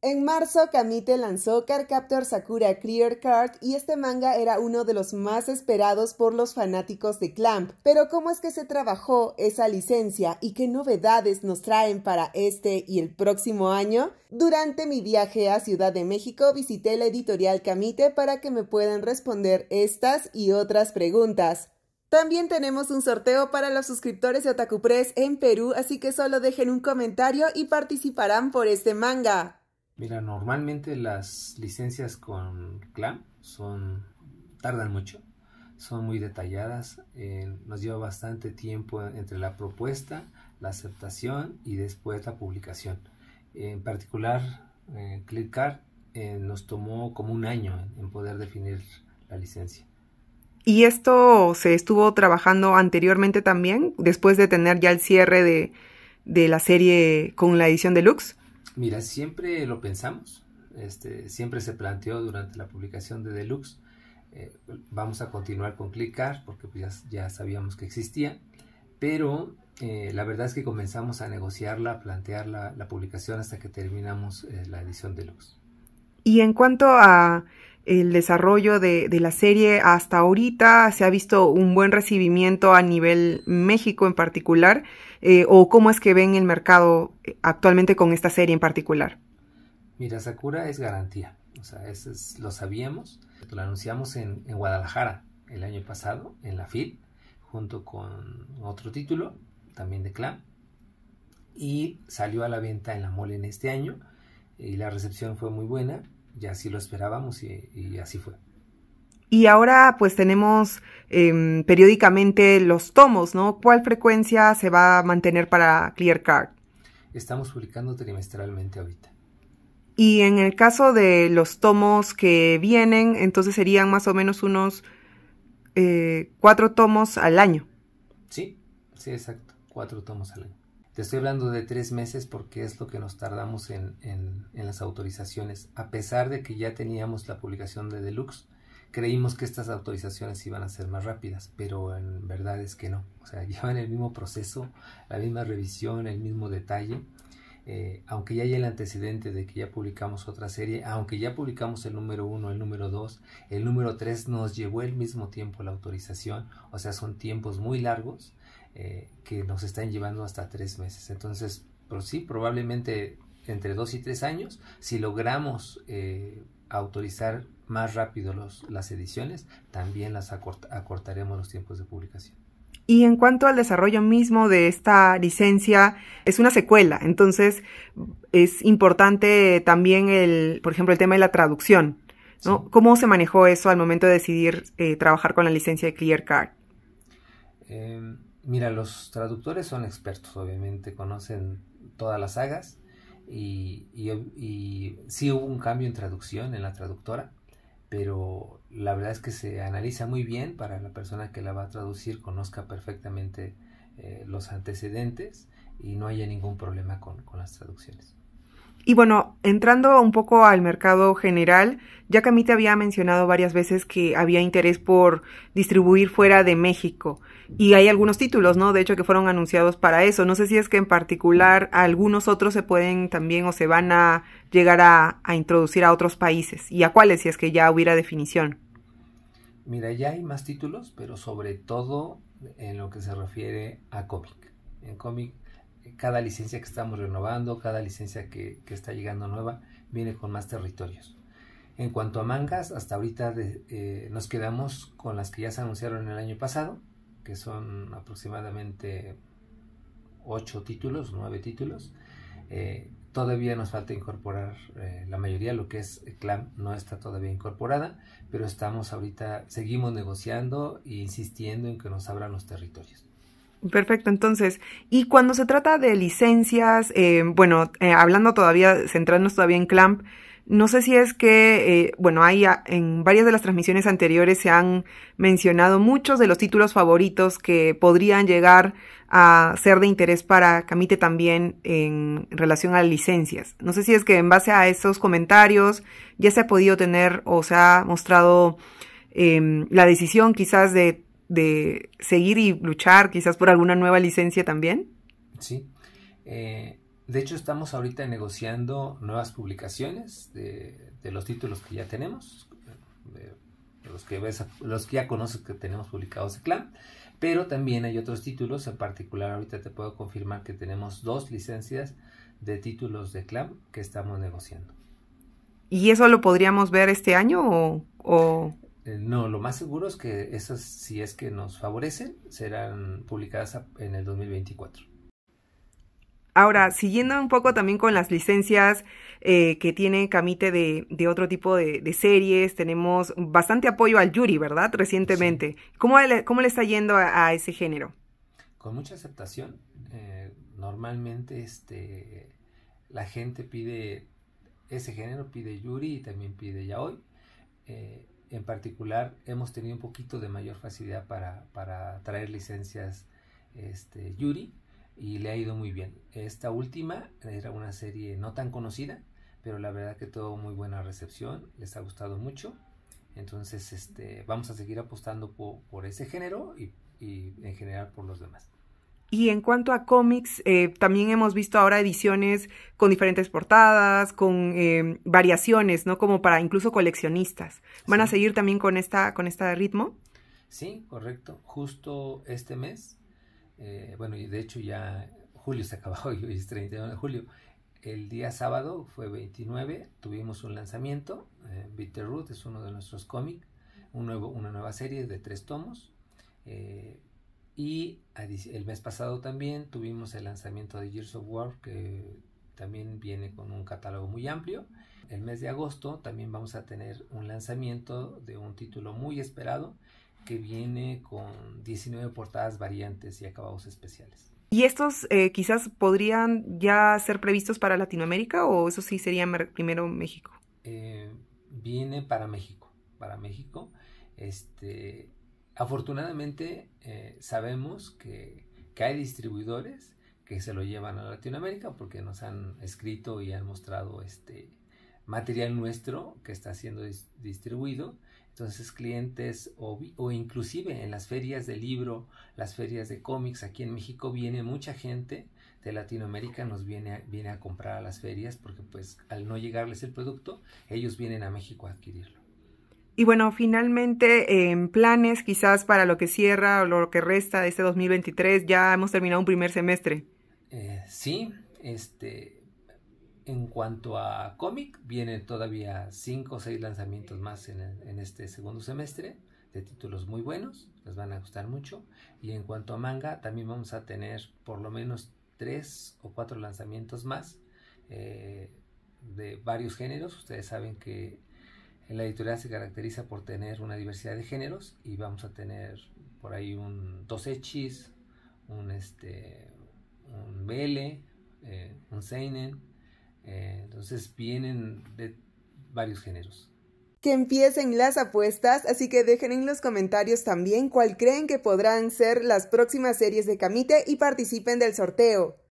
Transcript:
En marzo, Kamite lanzó Car Sakura Clear Card y este manga era uno de los más esperados por los fanáticos de Clamp. Pero ¿cómo es que se trabajó esa licencia y qué novedades nos traen para este y el próximo año? Durante mi viaje a Ciudad de México visité la editorial Kamite para que me puedan responder estas y otras preguntas. También tenemos un sorteo para los suscriptores de Otaku Press en Perú, así que solo dejen un comentario y participarán por este manga. Mira, normalmente las licencias con CLAM son, tardan mucho, son muy detalladas, eh, nos lleva bastante tiempo entre la propuesta, la aceptación y después la publicación. En particular, eh, ClickCard eh, nos tomó como un año en poder definir la licencia. ¿Y esto se estuvo trabajando anteriormente también, después de tener ya el cierre de, de la serie con la edición deluxe? Mira, siempre lo pensamos, este, siempre se planteó durante la publicación de Deluxe, eh, vamos a continuar con Clickart porque pues, ya, sabíamos que existía, pero eh, la verdad es que comenzamos a negociarla, a plantear la, publicación hasta que terminamos eh, la edición Deluxe. Y en cuanto a el desarrollo de, la serie hasta ahorita? ¿Se ha visto un buen recibimiento a nivel México en particular? Eh, ¿O cómo es que ven el mercado eh, actualmente con esta serie en particular? Mira, Sakura es garantía. O sea, eso lo sabíamos. Lo anunciamos en, Guadalajara el año pasado, en la FIL, junto con otro título, también de Clan. Y salió a la venta en la mole en este año. Y la recepción fue muy buena y así lo esperábamos y, así fue. Y ahora pues tenemos em, periódicamente los tomos, ¿no? ¿Cuál frecuencia se va a mantener para Clear Card? Estamos publicando trimestralmente ahorita. Y en el caso de los tomos que vienen, entonces serían más o menos unos eh, cuatro tomos al año. Sí, sí, exacto, cuatro tomos al año. Te estoy hablando de tres meses porque es lo que nos tardamos en, las autorizaciones. A pesar de que ya teníamos la publicación de Deluxe, creímos que estas autorizaciones iban a ser más rápidas, pero en verdad es que no. O sea, llevan el mismo proceso, la misma revisión, el mismo detalle. Eh, aunque ya hay el antecedente de que ya publicamos otra serie, aunque ya publicamos el número uno, el número 2, el número 3 nos llevó el mismo tiempo la autorización, o sea, son tiempos muy largos eh, que nos están llevando hasta tres meses. Entonces, pues sí, probablemente entre dos y tres años, si logramos eh, autorizar más rápido las ediciones, también las acortaremos los tiempos de publicación. Y en cuanto al desarrollo mismo de esta licencia, es una secuela, entonces es importante también el, por ejemplo, el tema de la traducción. ¿Cómo se manejó eso al momento de decidir eh, trabajar con la licencia de ClearCard? Eh, em, Mira, los traductores son expertos, obviamente, conocen todas las sagas y, y, sí hubo un cambio en traducción en la traductora, pero la verdad es que se analiza muy bien para la persona que la va a traducir, conozca perfectamente eh, los antecedentes y no haya ningún problema con las traducciones. Y bueno, entrando un poco al mercado general, ya que a mí te había mencionado varias veces que había interés por distribuir fuera de México. Y hay algunos títulos, ¿no? De hecho, que fueron anunciados para eso. No sé si es que en particular algunos otros se pueden también o se van a llegar a, a introducir a otros países. ¿Y a cuáles si es que ya hubiera definición? Mira, ya hay más títulos, pero sobre todo en lo que se refiere a cómic. En cómic cada licencia que estamos renovando, cada licencia que, está llegando nueva, viene con más territorios. En cuanto a mangas, hasta ahorita eh, nos quedamos con las que ya se anunciaron el año pasado, que son aproximadamente ocho títulos, nueve títulos. Eh, todavía nos falta incorporar eh, la mayoría, lo que es CLAM no está todavía incorporada, pero estamos ahorita, seguimos negociando e insistiendo en que nos abran los territorios. Perfecto, entonces, y cuando se trata de licencias, eh, bueno, eh, hablando todavía, centrándonos todavía en Clamp, no sé si es que, eh, bueno, hay en varias de las transmisiones anteriores se han mencionado muchos de los títulos favoritos que podrían llegar a ser de interés para Camite también en relación a licencias. No sé si es que en base a esos comentarios ya se ha podido tener o se ha mostrado em, la decisión quizás de de seguir y luchar quizás por alguna nueva licencia también? Sí. Eh, de hecho, estamos ahorita negociando nuevas publicaciones de, los títulos que ya tenemos, los, que ves, los que ya conoces que tenemos publicados de CLAM, pero también hay otros títulos, en particular ahorita te puedo confirmar que tenemos dos licencias de títulos de CLAM que estamos negociando. ¿Y eso lo podríamos ver este año o... No, lo más seguro es que esas, si es que nos favorecen, serán publicadas en el 2024. Ahora, siguiendo un poco también con las licencias eh, que tiene Camite de, otro tipo de, series, tenemos bastante apoyo al Yuri, ¿verdad? Recientemente. ¿Cómo, le, está yendo a, ese género? Con mucha aceptación. Eh, normalmente este, la gente pide ese género, pide Yuri y también pide Yaoi. Eh, en particular hemos tenido un poquito de mayor facilidad para, traer licencias este, Yuri y le ha ido muy bien. Esta última era una serie no tan conocida, pero la verdad que tuvo muy buena recepción, les ha gustado mucho. Entonces este, vamos a seguir apostando por, ese género y en general por los demás. Y en cuanto a cómics, eh, también hemos visto ahora ediciones con diferentes portadas, con eh, variaciones, ¿no? Como para incluso coleccionistas. ¿Van a seguir también con, esta, con este ritmo? Sí, correcto. Justo este mes, eh, bueno, y de hecho ya julio se acabó, hoy, es 31 de julio. El día sábado fue 29, tuvimos un lanzamiento. Bitter Root es uno de nuestros cómics, un una nueva serie de tres tomos. Eh, y el mes pasado también tuvimos el lanzamiento de Gears of War, que también viene con un catálogo muy amplio. El mes de agosto también vamos a tener un lanzamiento de un título muy esperado, que viene con 19 portadas variantes y acabados especiales. ¿Y estos eh, quizás podrían ya ser previstos para Latinoamérica o eso sí sería primero México? Eh, viene para México, para México. Este, Afortunadamente eh, sabemos que, hay distribuidores que se lo llevan a Latinoamérica porque nos han escrito y han mostrado este material nuestro que está siendo distribuido. Entonces clientes o, inclusive en las ferias de libro, las ferias de cómics aquí en México viene mucha gente de Latinoamérica nos viene a, viene a comprar a las ferias porque pues al no llegarles el producto ellos vienen a México a adquirirlo. Y bueno, finalmente, en planes quizás para lo que cierra o lo que resta de este 2023, ya hemos terminado un primer semestre. Eh, sí, este, en cuanto a cómic, vienen todavía cinco o seis lanzamientos más en, este segundo semestre, de títulos muy buenos, les van a gustar mucho. Y en cuanto a manga, también vamos a tener por lo menos tres o cuatro lanzamientos más eh, de varios géneros. Ustedes saben que la editorial se caracteriza por tener una diversidad de géneros y vamos a tener por ahí un dos hechis, un este un BL, eh, un Seinen. Eh, entonces vienen de varios géneros. Que empiecen las apuestas, así que dejen en los comentarios también cuál creen que podrán ser las próximas series de Camite y participen del sorteo.